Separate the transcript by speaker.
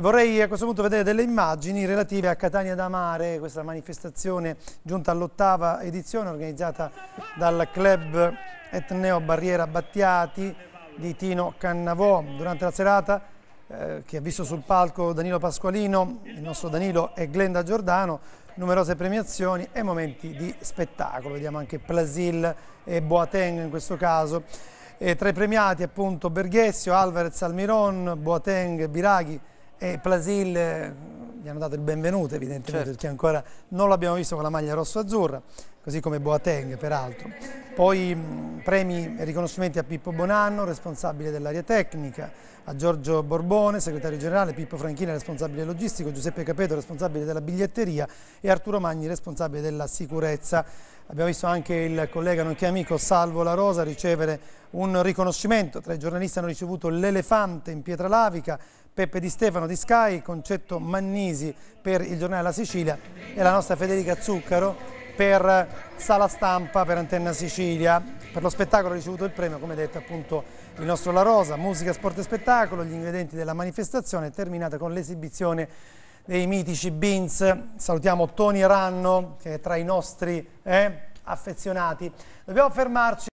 Speaker 1: Vorrei a questo punto vedere delle immagini relative a Catania da Mare, questa manifestazione giunta all'ottava edizione organizzata dal club Etneo Barriera Battiati di Tino Cannavò. Durante la serata eh, che ha visto sul palco Danilo Pasqualino, il nostro Danilo e Glenda Giordano, numerose premiazioni e momenti di spettacolo. Vediamo anche Plasil e Boateng in questo caso. E tra i premiati appunto Berghessio, Alvarez, Almiron, Boateng, Biraghi, e Plasil eh, gli hanno dato il benvenuto evidentemente certo. perché ancora non l'abbiamo visto con la maglia rosso-azzurra così come Boateng peraltro poi premi e riconoscimenti a Pippo Bonanno responsabile dell'area tecnica a Giorgio Borbone segretario generale Pippo Franchina responsabile logistico Giuseppe Capeto responsabile della biglietteria e Arturo Magni responsabile della sicurezza abbiamo visto anche il collega nonché amico Salvo La Rosa ricevere un riconoscimento tra i giornalisti hanno ricevuto l'elefante in pietra lavica Peppe Di Stefano di Sky, Concetto Mannisi per il giornale La Sicilia e la nostra Federica Zuccaro per Sala Stampa per Antenna Sicilia. Per lo spettacolo ha ricevuto il premio, come detto appunto il nostro La Rosa, musica, sport e spettacolo, gli ingredienti della manifestazione terminata con l'esibizione dei mitici Beans. Salutiamo Tony Ranno che è tra i nostri eh, affezionati. Dobbiamo fermarci.